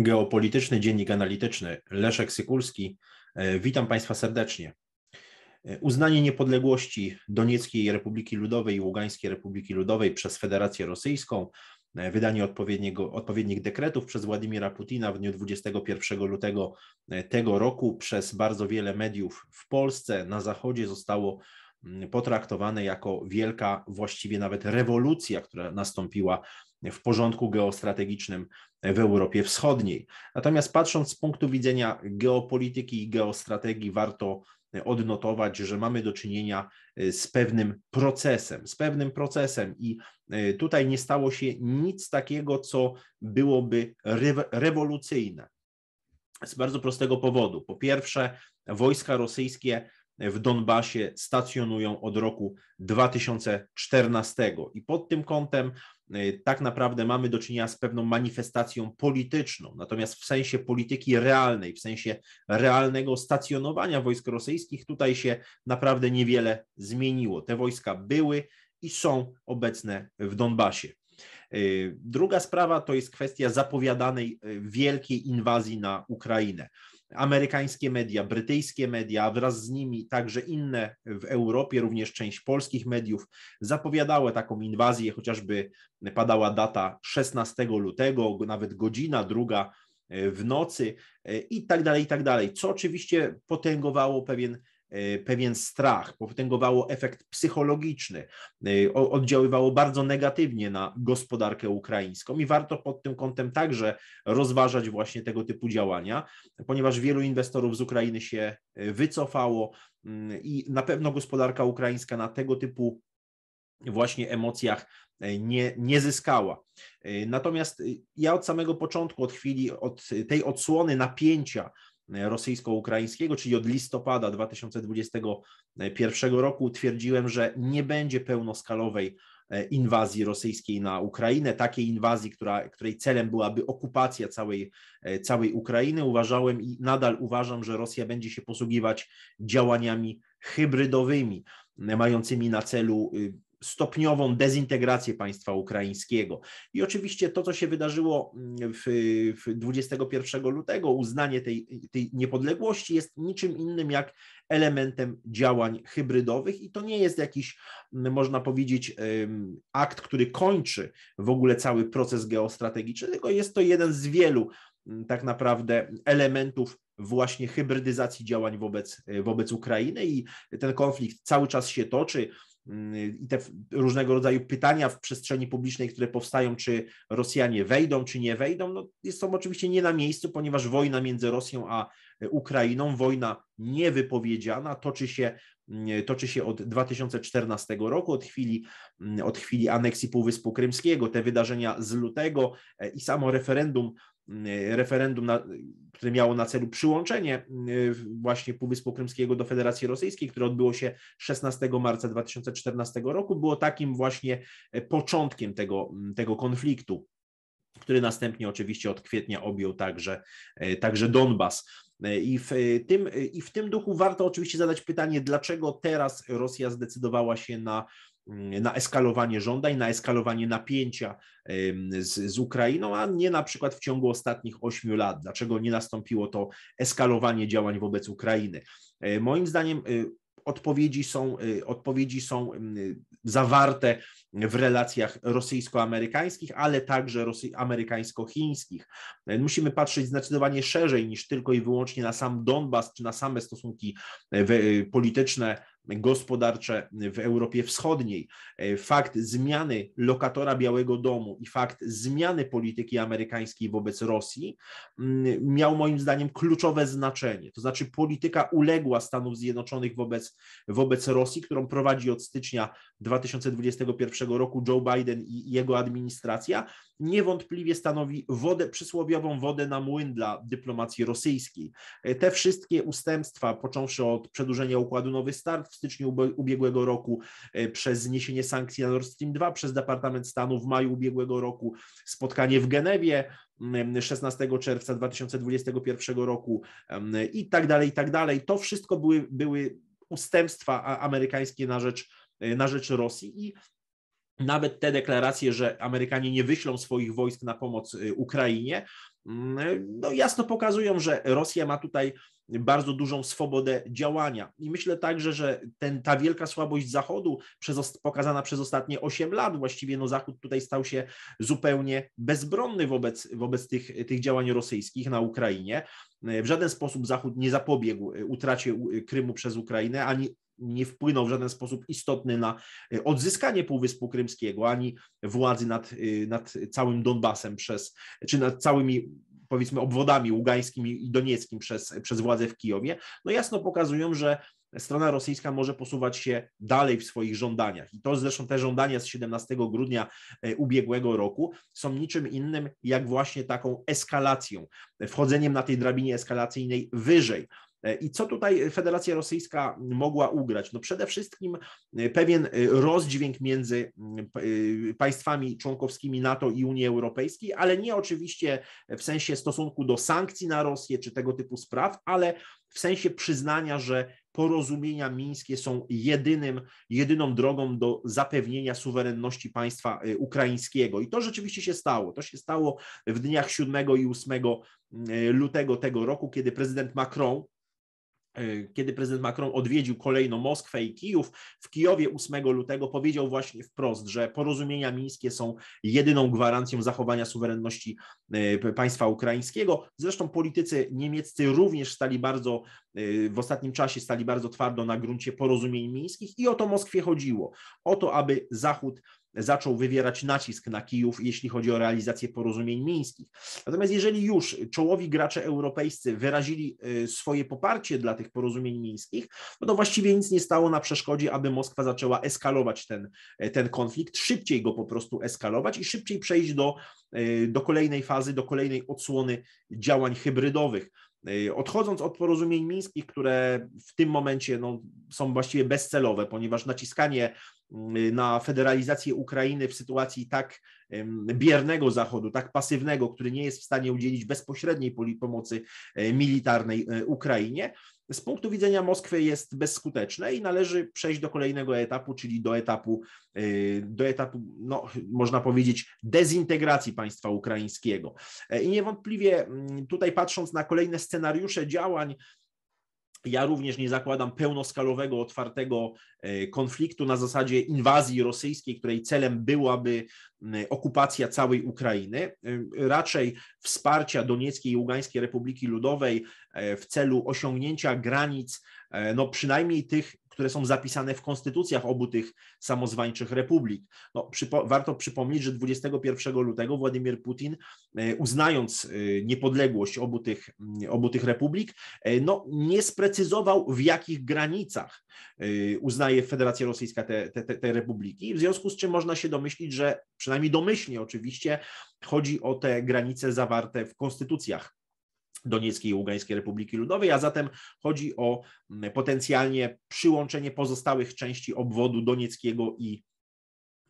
Geopolityczny Dziennik Analityczny Leszek Sykulski. E, witam Państwa serdecznie. E, uznanie niepodległości Donieckiej Republiki Ludowej i Ługańskiej Republiki Ludowej przez Federację Rosyjską, e, wydanie odpowiedniego, odpowiednich dekretów przez Władimira Putina w dniu 21 lutego tego roku przez bardzo wiele mediów w Polsce, na Zachodzie zostało Mm, potraktowane jako wielka, właściwie nawet rewolucja, która nastąpiła w porządku geostrategicznym w Europie Wschodniej. Natomiast patrząc z punktu widzenia geopolityki i geostrategii, warto odnotować, że mamy do czynienia y, z pewnym procesem, z pewnym procesem i y, tutaj nie stało się nic takiego, co byłoby rewolucyjne. Z bardzo prostego powodu. Po pierwsze, wojska rosyjskie w Donbasie stacjonują od roku 2014. I pod tym kątem y, tak naprawdę mamy do czynienia z pewną manifestacją polityczną, natomiast w sensie polityki realnej, w sensie realnego stacjonowania wojsk rosyjskich, tutaj się naprawdę niewiele zmieniło. Te wojska były i są obecne w Donbasie. Y, druga sprawa to jest kwestia zapowiadanej y, wielkiej inwazji na Ukrainę amerykańskie media, brytyjskie media, a wraz z nimi także inne w Europie, również część polskich mediów, zapowiadały taką inwazję, chociażby padała data 16 lutego, nawet godzina druga e, w nocy e, i tak dalej, i tak dalej, co oczywiście potęgowało pewien E, pewien strach, potęgowało efekt psychologiczny, e, oddziaływało bardzo negatywnie na gospodarkę ukraińską i warto pod tym kątem także rozważać właśnie tego typu działania, ponieważ wielu inwestorów z Ukrainy się e, wycofało mm, i na pewno gospodarka ukraińska na tego typu właśnie emocjach nie, nie zyskała. Natomiast ja od samego początku, od chwili, od tej odsłony napięcia, rosyjsko-ukraińskiego, czyli od listopada 2021 roku twierdziłem, że nie będzie pełnoskalowej e, inwazji rosyjskiej na Ukrainę, takiej inwazji, która, której celem byłaby okupacja całej, e, całej Ukrainy. Uważałem i nadal uważam, że Rosja będzie się posługiwać działaniami hybrydowymi, e, mającymi na celu y, stopniową dezintegrację państwa ukraińskiego. I oczywiście to, co się wydarzyło mm, w, w 21 lutego, uznanie tej, tej niepodległości jest niczym innym jak elementem działań hybrydowych i to nie jest jakiś, mm, można powiedzieć, akt, który kończy w ogóle cały proces geostrategiczny, tylko jest to jeden z wielu mm, tak naprawdę elementów właśnie hybrydyzacji działań wobec, wobec Ukrainy i ten konflikt cały czas się toczy. Mm, i te różnego rodzaju pytania w przestrzeni publicznej, które powstają, czy Rosjanie wejdą, czy nie wejdą, no, to oczywiście nie na miejscu, ponieważ wojna między Rosją a e, Ukrainą, wojna niewypowiedziana, toczy się, mm, e, toczy się od 2014 roku, od chwili, mm, od chwili aneksji Półwyspu Krymskiego. Te wydarzenia z lutego e, i samo referendum Y, referendum, na, które miało na celu przyłączenie y, właśnie Półwyspu Krymskiego do Federacji Rosyjskiej, które odbyło się 16 marca 2014 roku, było takim właśnie y, początkiem tego, mm, tego konfliktu który następnie oczywiście od kwietnia objął także, także Donbas. I w, tym, I w tym duchu warto oczywiście zadać pytanie, dlaczego teraz Rosja zdecydowała się na Mm, na eskalowanie żądań, na eskalowanie napięcia z, z Ukrainą, a nie na przykład w ciągu ostatnich ośmiu lat. Dlaczego nie nastąpiło to eskalowanie działań wobec Ukrainy? E, moim zdaniem e, odpowiedzi są, e, odpowiedzi są zawarte w relacjach rosyjsko-amerykańskich, ale także rosy- amerykańsko-chińskich. Musimy patrzeć zdecydowanie szerzej niż tylko i wyłącznie na sam Donbas czy na same stosunki polityczne gospodarcze w Europie Wschodniej, e, fakt zmiany lokatora Białego Domu i fakt zmiany polityki amerykańskiej wobec Rosji mm, miał moim zdaniem kluczowe znaczenie. To znaczy polityka uległa Stanów Zjednoczonych wobec, wobec Rosji, którą prowadzi od stycznia 2021 roku Joe Biden i jego administracja niewątpliwie stanowi wodę, przysłowiową wodę na młyn dla dyplomacji rosyjskiej. Te wszystkie ustępstwa, począwszy od przedłużenia układu Nowy Start w styczniu ubiegłego roku, e, przez zniesienie sankcji na Nord Stream 2, przez Departament Stanu w maju ubiegłego roku, spotkanie w Genewie 16 czerwca 2021 roku i tak dalej, i tak dalej. To wszystko były, były ustępstwa amerykańskie na rzecz Y, na rzecz Rosji i nawet te deklaracje, że Amerykanie nie wyślą swoich wojsk na pomoc y, Ukrainie, mm, y, no jasno pokazują, że Rosja ma tutaj bardzo dużą swobodę działania. I myślę także, że ten, ta wielka słabość Zachodu, przez, pokazana przez ostatnie 8 lat, właściwie no Zachód tutaj stał się zupełnie bezbronny wobec, wobec tych, tych działań rosyjskich na Ukrainie. W żaden sposób Zachód nie zapobiegł utracie Krymu przez Ukrainę, ani nie wpłynął w żaden sposób istotny na e, odzyskanie Półwyspu Krymskiego ani władzy nad, e, nad całym Donbasem przez, czy nad całymi powiedzmy obwodami ługańskim i donieckim przez, przez władze w Kijowie, no jasno pokazują, że strona rosyjska może posuwać się dalej w swoich żądaniach. I to zresztą te żądania z 17 grudnia e, ubiegłego roku są niczym innym jak właśnie taką eskalacją, wchodzeniem na tej drabinie eskalacyjnej wyżej. E, I co tutaj Federacja Rosyjska mogła ugrać? No przede wszystkim e, pewien e, rozdźwięk między mm, państwami członkowskimi NATO i Unii Europejskiej, ale nie oczywiście w sensie stosunku do sankcji na Rosję czy tego typu spraw, ale w sensie przyznania, że porozumienia mińskie są jedynym, jedyną drogą do zapewnienia suwerenności państwa ukraińskiego. I to rzeczywiście się stało. To się stało w dniach 7 i 8 mm, lutego tego roku, kiedy prezydent Macron E, kiedy prezydent Macron odwiedził kolejno Moskwę i Kijów, w Kijowie 8 lutego powiedział właśnie wprost, że porozumienia mińskie są jedyną gwarancją zachowania suwerenności e, państwa ukraińskiego. Zresztą politycy niemieccy również stali bardzo, e, w ostatnim czasie stali bardzo twardo na gruncie porozumień mińskich i o to Moskwie chodziło, o to, aby Zachód zaczął wywierać nacisk na Kijów, jeśli chodzi o realizację porozumień mińskich. Natomiast jeżeli już czołowi gracze europejscy wyrazili y, swoje poparcie dla tych porozumień mińskich, no to właściwie nic nie stało na przeszkodzie, aby Moskwa zaczęła eskalować ten, y, ten konflikt, szybciej go po prostu eskalować i szybciej przejść do, y, do kolejnej fazy, do kolejnej odsłony działań hybrydowych. Y, odchodząc od porozumień mińskich, które w tym momencie no, są właściwie bezcelowe, ponieważ naciskanie y, na federalizację Ukrainy w sytuacji tak biernego Zachodu, tak pasywnego, który nie jest w stanie udzielić bezpośredniej pomocy y, militarnej Ukrainie, z punktu widzenia Moskwy jest bezskuteczne i należy przejść do kolejnego etapu, czyli do etapu, y, do etapu no, można powiedzieć, dezintegracji państwa ukraińskiego. E, I niewątpliwie mm, tutaj patrząc na kolejne scenariusze działań ja również nie zakładam pełnoskalowego, otwartego e, konfliktu na zasadzie inwazji rosyjskiej, której celem byłaby okupacja całej Ukrainy, e, raczej wsparcia Donieckiej i Ługańskiej Republiki Ludowej e, w celu osiągnięcia granic, no przynajmniej tych które są zapisane w konstytucjach obu tych samozwańczych republik. No, przypo warto przypomnieć, że 21 lutego Władimir Putin, e, uznając e, niepodległość obu tych, mm, obu tych republik, e, no, nie sprecyzował w jakich granicach uznaje Federacja Rosyjska te, te, te republiki, w związku z czym można się domyślić, że przynajmniej domyślnie oczywiście chodzi o te granice zawarte w konstytucjach Donieckiej i Ługańskiej Republiki Ludowej, a zatem chodzi o mm, potencjalnie przyłączenie pozostałych części obwodu donieckiego i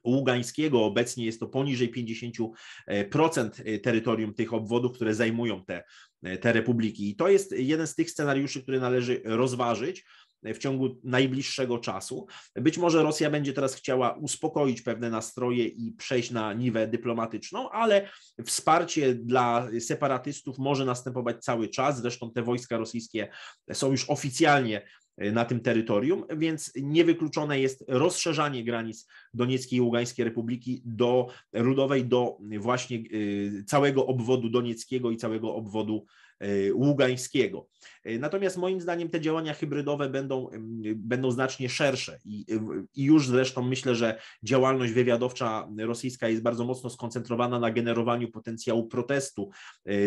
Ługańskiego. Obecnie jest to poniżej 50% e, e, terytorium tych obwodów, które zajmują te, e, te republiki. I to jest jeden z tych scenariuszy, który należy rozważyć. E, w ciągu najbliższego czasu. Być może Rosja będzie teraz chciała uspokoić pewne nastroje i przejść na niwę dyplomatyczną, ale wsparcie dla separatystów może następować cały czas. Zresztą te wojska rosyjskie są już oficjalnie e, na tym terytorium, więc niewykluczone jest rozszerzanie granic Donieckiej i Ługańskiej Republiki do rudowej, do właśnie e, całego obwodu Donieckiego i całego obwodu E, ługańskiego. E, natomiast moim zdaniem te działania hybrydowe będą, będą znacznie szersze i, e, i już zresztą myślę, że działalność wywiadowcza rosyjska jest bardzo mocno skoncentrowana na generowaniu potencjału protestu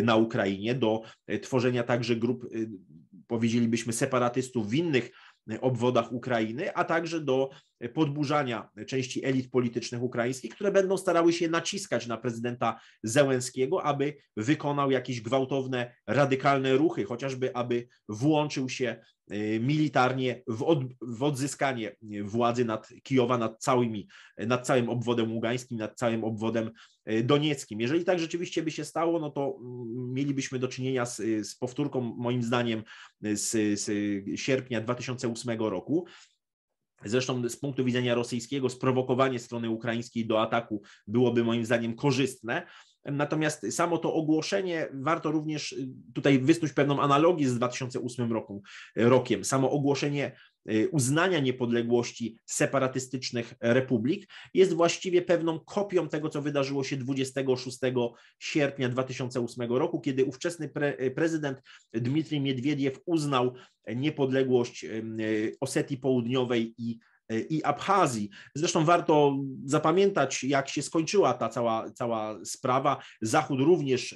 na Ukrainie, do tworzenia także grup, powiedzielibyśmy, separatystów w innych obwodach Ukrainy, a także do podburzania części elit politycznych ukraińskich, które będą starały się naciskać na prezydenta Zełenskiego, aby wykonał jakieś gwałtowne, radykalne ruchy, chociażby aby włączył się y, militarnie w, od, w odzyskanie władzy nad Kijowa, nad, całymi, nad całym obwodem ługańskim, nad całym obwodem y, donieckim. Jeżeli tak rzeczywiście by się stało, no to mm, mielibyśmy do czynienia z, z powtórką, moim zdaniem, z, z sierpnia 2008 roku, Zresztą z punktu widzenia rosyjskiego sprowokowanie strony ukraińskiej do ataku byłoby moim zdaniem korzystne. Natomiast samo to ogłoszenie, warto również y, tutaj wysnuć pewną analogię z 2008 roku, rokiem. Samo ogłoszenie Y, uznania niepodległości separatystycznych republik, jest właściwie pewną kopią tego, co wydarzyło się 26 sierpnia 2008 roku, kiedy ówczesny pre y, prezydent Dmitrij Miedwiediew uznał niepodległość y, Osetii Południowej i E, i Abchazji. Zresztą warto zapamiętać, jak się skończyła ta cała, cała sprawa. Zachód również e,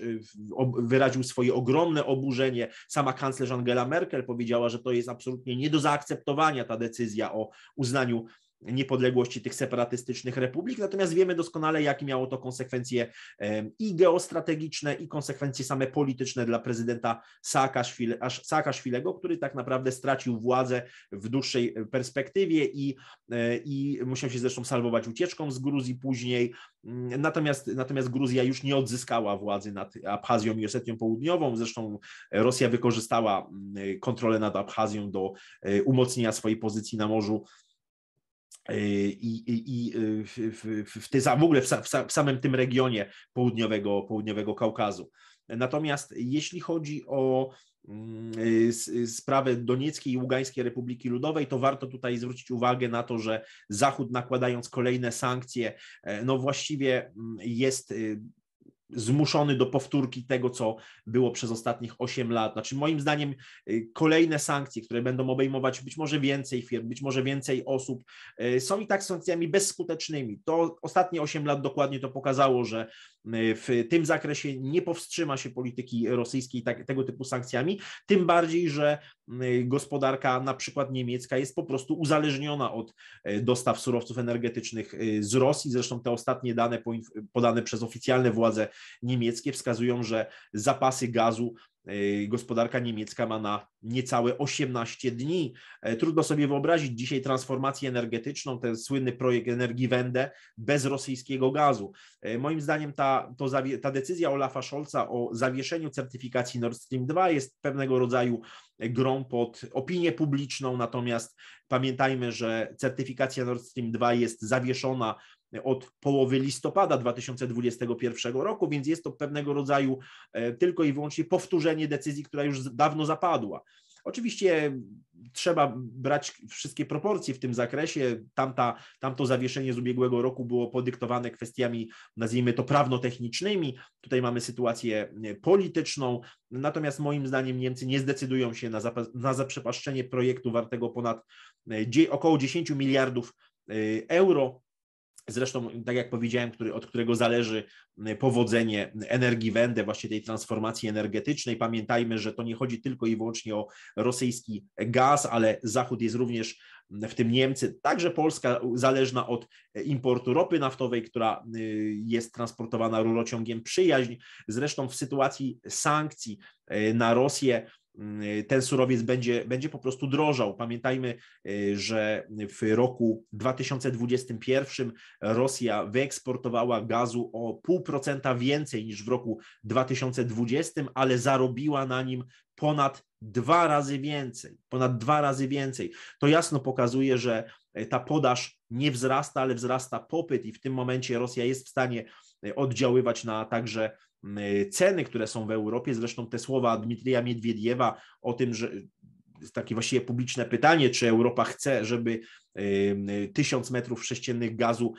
wyraził swoje ogromne oburzenie. Sama kanclerz Angela Merkel powiedziała, że to jest absolutnie nie do zaakceptowania ta decyzja o uznaniu niepodległości tych separatystycznych republik, natomiast wiemy doskonale, jakie miało to konsekwencje i geostrategiczne, i konsekwencje same polityczne dla prezydenta Saakaszwilego, który tak naprawdę stracił władzę w dłuższej perspektywie i, e, i musiał się zresztą salwować ucieczką z Gruzji później. Mm, natomiast, natomiast Gruzja już nie odzyskała władzy nad Abchazją i Osetią Południową. Zresztą Rosja wykorzystała mm, kontrolę nad Abchazją do e, umocnienia swojej pozycji na Morzu E, i, i, e, w, w, w, w ogóle w, w, samym tym regionie południowego, południowego Kaukazu. Natomiast jeśli chodzi o mm, e, sprawę Donieckiej i Ługańskiej Republiki Ludowej, to warto tutaj zwrócić uwagę na to, że Zachód nakładając kolejne sankcje, no właściwie mm, jest zmuszony do powtórki tego, co było przez ostatnich 8 lat. Znaczy, moim zdaniem, y, kolejne sankcje, które będą obejmować być może więcej firm, być może więcej osób, y, są i tak sankcjami bezskutecznymi. To ostatnie 8 lat dokładnie to pokazało, że w tym zakresie nie powstrzyma się polityki rosyjskiej tak, tego typu sankcjami, tym bardziej, że gospodarka na przykład niemiecka jest po prostu uzależniona od e, dostaw surowców energetycznych e, z Rosji. Zresztą te ostatnie dane podane przez oficjalne władze niemieckie wskazują, że zapasy gazu E, gospodarka niemiecka ma na niecałe 18 dni. E, trudno sobie wyobrazić dzisiaj transformację energetyczną, ten słynny projekt Energiewende bez rosyjskiego gazu. E, moim zdaniem ta, to, ta decyzja Olafa Scholza o zawieszeniu certyfikacji Nord Stream 2 jest pewnego rodzaju grą pod opinię publiczną, natomiast pamiętajmy, że certyfikacja Nord Stream 2 jest zawieszona od połowy listopada 2021 roku, więc jest to pewnego rodzaju e, tylko i wyłącznie powtórzenie decyzji, która już dawno zapadła. Oczywiście trzeba brać wszystkie proporcje w tym zakresie. Tamta, tamto zawieszenie z ubiegłego roku było podyktowane kwestiami, nazwijmy to prawno-technicznymi. Tutaj mamy sytuację e, polityczną. Natomiast moim zdaniem Niemcy nie zdecydują się na, na zaprzepaszczenie projektu wartego ponad e, około 10 miliardów euro Zresztą, tak jak powiedziałem, który, od którego zależy powodzenie energii Wende, właśnie tej transformacji energetycznej. Pamiętajmy, że to nie chodzi tylko i wyłącznie o rosyjski gaz, ale Zachód jest również, w tym Niemcy, także Polska, zależna od e, importu ropy naftowej, która jest transportowana rurociągiem przyjaźń. Zresztą w sytuacji sankcji e, na Rosję, Y, ten surowiec będzie, będzie po prostu drożał. Pamiętajmy, y, że w roku 2021 Rosja wyeksportowała gazu o 0,5% więcej niż w roku 2020, ale zarobiła na nim ponad dwa razy więcej. Ponad dwa razy więcej. To jasno pokazuje, że y, ta podaż nie wzrasta, ale wzrasta popyt i w tym momencie Rosja jest w stanie oddziaływać na także Y, ceny, które są w Europie. Zresztą te słowa Dmitrija Miedwiediewa o tym, że takie właściwie publiczne pytanie, czy Europa chce, żeby 1000 y, metrów sześciennych gazu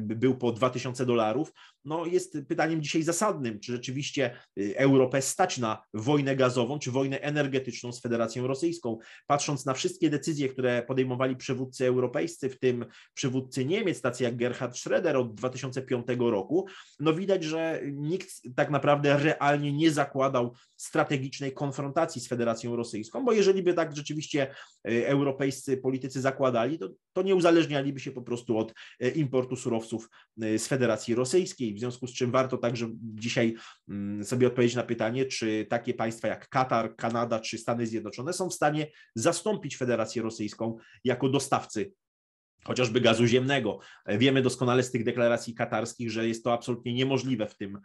był po 2000 dolarów, no, jest pytaniem dzisiaj zasadnym, czy rzeczywiście y, Europę stać na wojnę gazową, czy wojnę energetyczną z Federacją Rosyjską. Patrząc na wszystkie decyzje, które podejmowali przywódcy europejscy, w tym przywódcy Niemiec, tacy jak Gerhard Schröder od 2005 roku, no widać, że nikt tak naprawdę realnie nie zakładał strategicznej konfrontacji z Federacją Rosyjską, bo jeżeli by tak rzeczywiście y, europejscy politycy zakładali, to, to nie uzależnialiby się po prostu od y, importu surowców z Federacji Rosyjskiej w związku z czym warto także dzisiaj mm, sobie odpowiedzieć na pytanie, czy takie państwa jak Katar, Kanada czy Stany Zjednoczone są w stanie zastąpić Federację Rosyjską jako dostawcy chociażby gazu ziemnego. Wiemy doskonale z tych deklaracji katarskich, że jest to absolutnie niemożliwe w tym,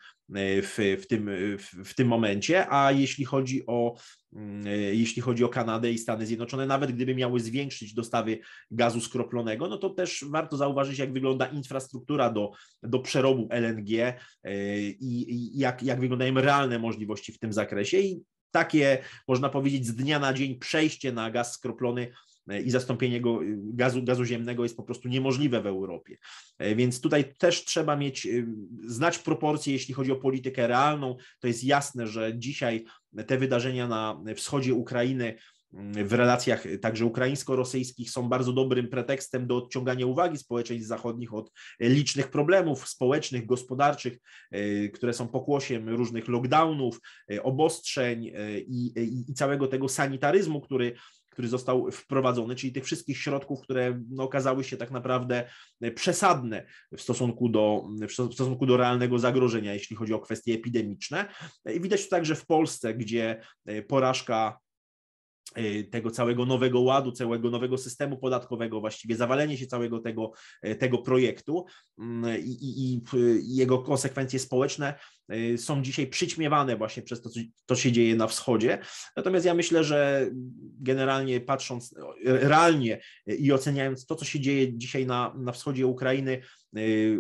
w, w tym, w, w, tym momencie, a jeśli chodzi o mm, jeśli chodzi o Kanadę i Stany Zjednoczone, nawet gdyby miały zwiększyć dostawy gazu skroplonego, no to też warto zauważyć, jak wygląda infrastruktura do, do przerobu LNG e, i, i jak, jak wyglądają realne możliwości w tym zakresie. I takie, można powiedzieć, z dnia na dzień przejście na gaz skroplony E, i zastąpienie go y, gazu, gazu ziemnego jest po prostu niemożliwe w Europie. E, więc tutaj też trzeba mieć, y, znać proporcje, jeśli chodzi o politykę realną. To jest jasne, że dzisiaj te wydarzenia na wschodzie Ukrainy mm, w relacjach także ukraińsko-rosyjskich są bardzo dobrym pretekstem do odciągania uwagi społeczeństw zachodnich od licznych problemów społecznych, gospodarczych, e, które są pokłosiem różnych lockdownów, obostrzeń i, i, i całego tego sanitaryzmu, który który został wprowadzony, czyli tych wszystkich środków, które no, okazały się tak naprawdę e, przesadne w stosunku, do, w stosunku do realnego zagrożenia, jeśli chodzi o kwestie epidemiczne. E, I widać to także w Polsce, gdzie e, porażka tego całego nowego ładu, całego nowego systemu podatkowego, właściwie zawalenie się całego tego, tego projektu mm, i, i, i, jego konsekwencje społeczne Y, są dzisiaj przyćmiewane właśnie przez to, co się dzieje na wschodzie. Natomiast ja myślę, że generalnie patrząc y, realnie y, i oceniając to, co się dzieje dzisiaj na, na wschodzie Ukrainy,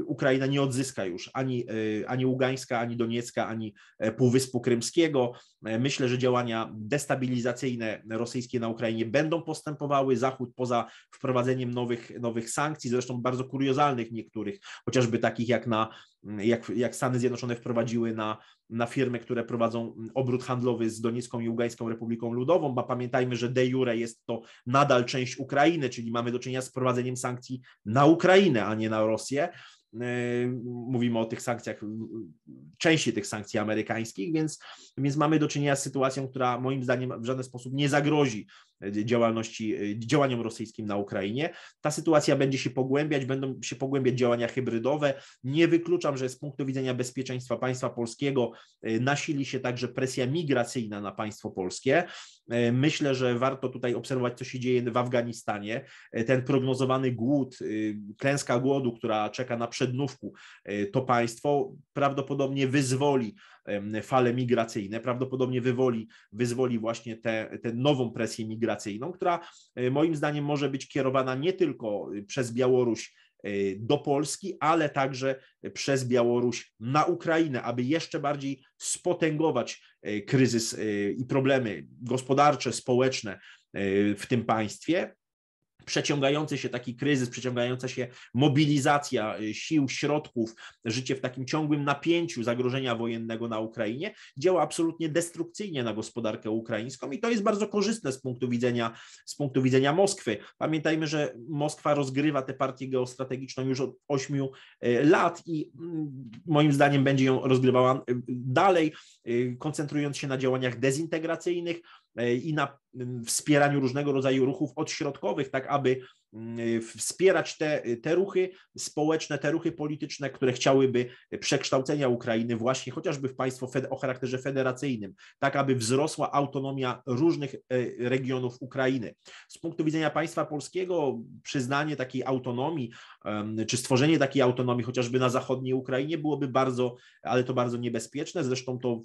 Ukraina nie odzyska już ani, ani Ługańska, ani Doniecka, ani e, Półwyspu Krymskiego. E, myślę, że działania destabilizacyjne rosyjskie na Ukrainie będą postępowały. Zachód poza wprowadzeniem nowych, nowych sankcji, zresztą bardzo kuriozalnych niektórych, chociażby takich jak na jak, jak Stany Zjednoczone wprowadziły na, na firmy, które prowadzą obrót handlowy z Doniecką i Ługańską Republiką Ludową, bo pamiętajmy, że de jure jest to nadal część Ukrainy, czyli mamy do czynienia z wprowadzeniem sankcji na Ukrainę, a nie na Rosję. Yy, mówimy o tych sankcjach, części tych sankcji amerykańskich, więc, więc mamy do czynienia z sytuacją, która moim zdaniem w żaden sposób nie zagrozi Y, działalności, y, działaniom rosyjskim na Ukrainie. Ta sytuacja będzie się pogłębiać, będą się pogłębiać działania hybrydowe. Nie wykluczam, że z punktu widzenia bezpieczeństwa państwa polskiego y, nasili się także presja migracyjna na państwo polskie. Myślę, że warto tutaj obserwować, co się dzieje w Afganistanie. Ten prognozowany głód, klęska głodu, która czeka na przednówku to państwo, prawdopodobnie wyzwoli fale migracyjne. Prawdopodobnie wywoli, wyzwoli właśnie tę nową presję migracyjną, która e, moim zdaniem może być kierowana nie tylko e, przez Białoruś, e, do Polski, ale także przez Białoruś na Ukrainę, aby jeszcze bardziej spotęgować kryzys i problemy gospodarcze, społeczne w tym państwie przeciągający się taki kryzys, przeciągająca się mobilizacja y, sił, środków, życie w takim ciągłym napięciu zagrożenia wojennego na Ukrainie działa absolutnie destrukcyjnie na gospodarkę ukraińską i to jest bardzo korzystne z punktu widzenia, z punktu widzenia Moskwy. Pamiętajmy, że Moskwa rozgrywa tę partię geostrategiczną już od ośmiu y, lat i mm, moim zdaniem będzie ją rozgrywała y, dalej, koncentrując się na działaniach dezintegracyjnych, E, i na wspieraniu różnego rodzaju ruchów odśrodkowych, tak aby wspierać te, te ruchy społeczne, te ruchy polityczne, które chciałyby przekształcenia Ukrainy właśnie chociażby w państwo o charakterze federacyjnym, tak aby wzrosła autonomia różnych e, regionów Ukrainy. Z punktu widzenia państwa polskiego przyznanie takiej autonomii, czy stworzenie takiej autonomii chociażby na zachodniej Ukrainie byłoby bardzo, ale to bardzo niebezpieczne. Zresztą to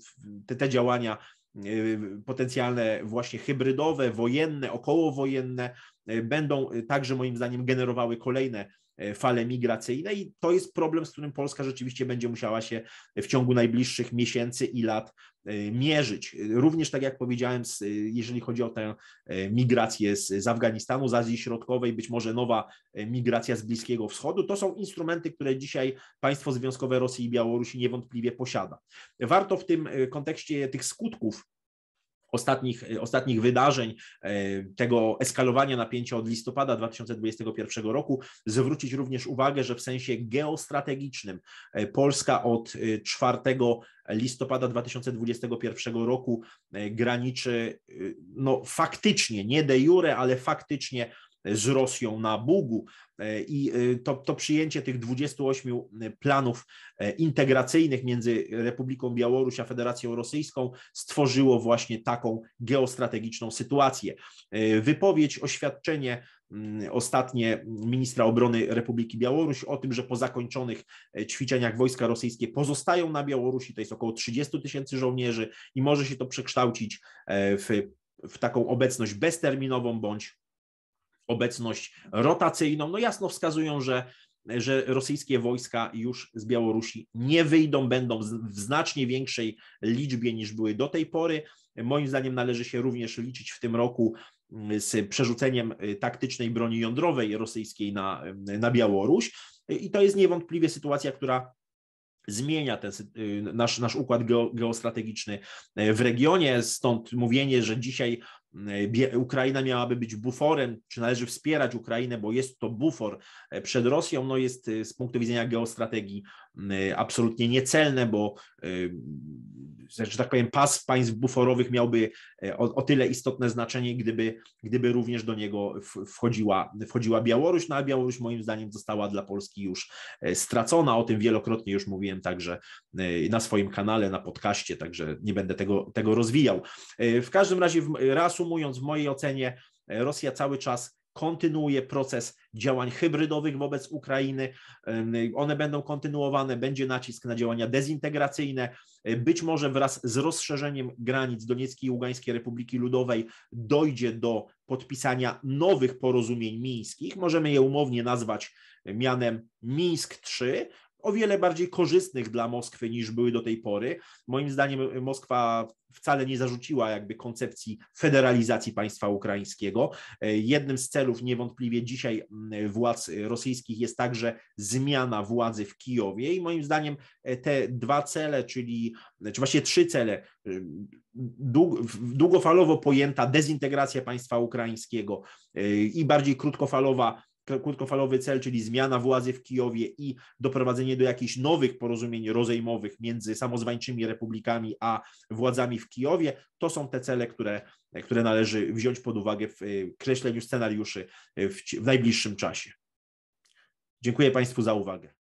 te, te działania Y, potencjalne właśnie hybrydowe, wojenne, okołowojenne y, będą y, także moim zdaniem generowały kolejne E, fale migracyjne i to jest problem, z którym Polska rzeczywiście będzie musiała się w ciągu najbliższych miesięcy i lat e, mierzyć. Również tak jak powiedziałem, jeżeli chodzi o tę e, migrację z, Afganistanu, z Azji Środkowej, być może nowa migracja z Bliskiego Wschodu, to są instrumenty, które dzisiaj państwo związkowe Rosji i Białorusi niewątpliwie posiada. Warto w tym kontekście tych skutków ostatnich, e, ostatnich wydarzeń, e, tego eskalowania napięcia od listopada 2021 roku, zwrócić również uwagę, że w sensie geostrategicznym e, Polska od 4 listopada 2021 roku graniczy no, faktycznie, nie de jure, ale faktycznie z Rosją na Bugu e, i e, to, to przyjęcie tych 28 e, planów integracyjnych między Republiką Białorusi a Federacją Rosyjską stworzyło właśnie taką geostrategiczną sytuację. Wypowiedź, oświadczenie ostatnie ministra obrony Republiki Białoruś o tym, że po zakończonych ćwiczeniach wojska rosyjskie pozostają na Białorusi, to jest około 30 tysięcy żołnierzy i może się to przekształcić w, w taką obecność bezterminową bądź obecność rotacyjną, no jasno wskazują, że że rosyjskie wojska już z Białorusi nie wyjdą, będą w znacznie większej liczbie niż były do tej pory. Moim zdaniem należy się również liczyć w tym roku mm, z przerzuceniem y, taktycznej broni jądrowej rosyjskiej na, y, na Białoruś. I to jest niewątpliwie sytuacja, która zmienia ten y, nasz, nasz układ geostrategiczny w regionie. Stąd mówienie, że dzisiaj E, Ukraina miałaby być buforem, czy należy wspierać Ukrainę, bo jest to bufor e, przed Rosją, no jest e, z punktu widzenia geostrategii Y, absolutnie niecelne, bo y, że tak powiem, pas państw buforowych miałby y, o, o, tyle istotne znaczenie, gdyby, gdyby również do niego wchodziła, wchodziła Białoruś, no a Białoruś moim zdaniem została dla Polski już stracona, o tym wielokrotnie już mówiłem także na swoim kanale, na podcaście, także nie będę tego, tego rozwijał. W każdym razie, reasumując, w mojej ocenie Rosja cały czas kontynuuje proces działań hybrydowych wobec Ukrainy. One będą kontynuowane, będzie nacisk na działania dezintegracyjne. E, być może wraz z rozszerzeniem granic Donieckiej i Ługańskiej Republiki Ludowej dojdzie do podpisania nowych porozumień mińskich. Możemy je umownie nazwać mianem Mińsk 3, o wiele bardziej korzystnych dla Moskwy niż były do tej pory. Moim zdaniem y, Moskwa wcale nie zarzuciła jakby koncepcji federalizacji państwa ukraińskiego. E, jednym z celów niewątpliwie dzisiaj mm, władz rosyjskich jest także zmiana władzy w Kijowie i moim zdaniem e, te dwa cele, czyli czy znaczy właśnie trzy cele, y, długofalowo pojęta dezintegracja państwa ukraińskiego y, i bardziej krótkofalowa krótkofalowy cel, czyli zmiana władzy w Kijowie i doprowadzenie do jakichś nowych porozumień rozejmowych między samozwańczymi republikami a władzami w Kijowie, to są te cele, które, które należy wziąć pod uwagę w y, kreśleniu scenariuszy y, w, w najbliższym czasie. Dziękuję Państwu za uwagę.